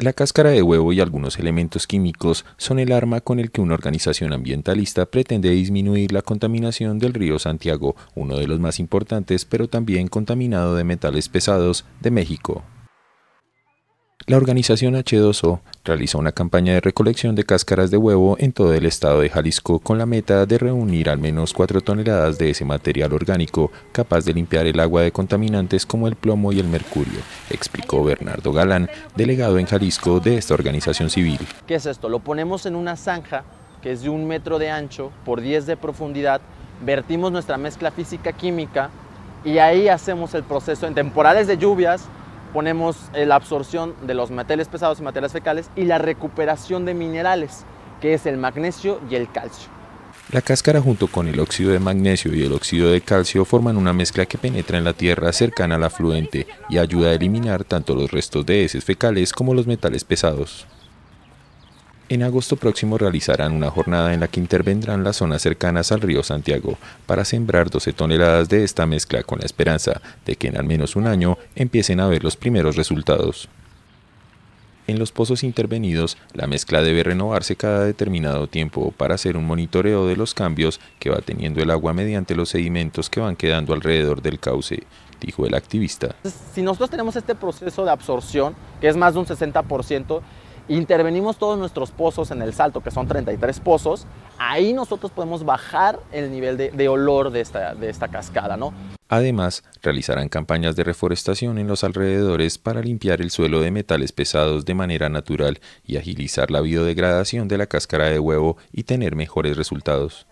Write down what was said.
La cáscara de huevo y algunos elementos químicos son el arma con el que una organización ambientalista pretende disminuir la contaminación del río Santiago, uno de los más importantes pero también contaminado de metales pesados de México. La organización H2O realizó una campaña de recolección de cáscaras de huevo en todo el estado de Jalisco con la meta de reunir al menos 4 toneladas de ese material orgánico capaz de limpiar el agua de contaminantes como el plomo y el mercurio, explicó Bernardo Galán, delegado en Jalisco de esta organización civil. ¿Qué es esto? Lo ponemos en una zanja que es de un metro de ancho por 10 de profundidad, vertimos nuestra mezcla física-química y ahí hacemos el proceso en temporales de lluvias ponemos eh, la absorción de los metales pesados y materiales fecales y la recuperación de minerales, que es el magnesio y el calcio. La cáscara junto con el óxido de magnesio y el óxido de calcio forman una mezcla que penetra en la tierra cercana al afluente y ayuda a eliminar tanto los restos de heces fecales como los metales pesados. En agosto próximo realizarán una jornada en la que intervendrán las zonas cercanas al río Santiago para sembrar 12 toneladas de esta mezcla con la esperanza de que en al menos un año empiecen a ver los primeros resultados. En los pozos intervenidos, la mezcla debe renovarse cada determinado tiempo para hacer un monitoreo de los cambios que va teniendo el agua mediante los sedimentos que van quedando alrededor del cauce, dijo el activista. Si nosotros tenemos este proceso de absorción, que es más de un 60%, intervenimos todos nuestros pozos en el salto, que son 33 pozos, ahí nosotros podemos bajar el nivel de, olor de esta, cascada, ¿no? Además, realizarán campañas de reforestación en los alrededores para limpiar el suelo de metales pesados de manera natural y agilizar la biodegradación de la cáscara de huevo y tener mejores resultados.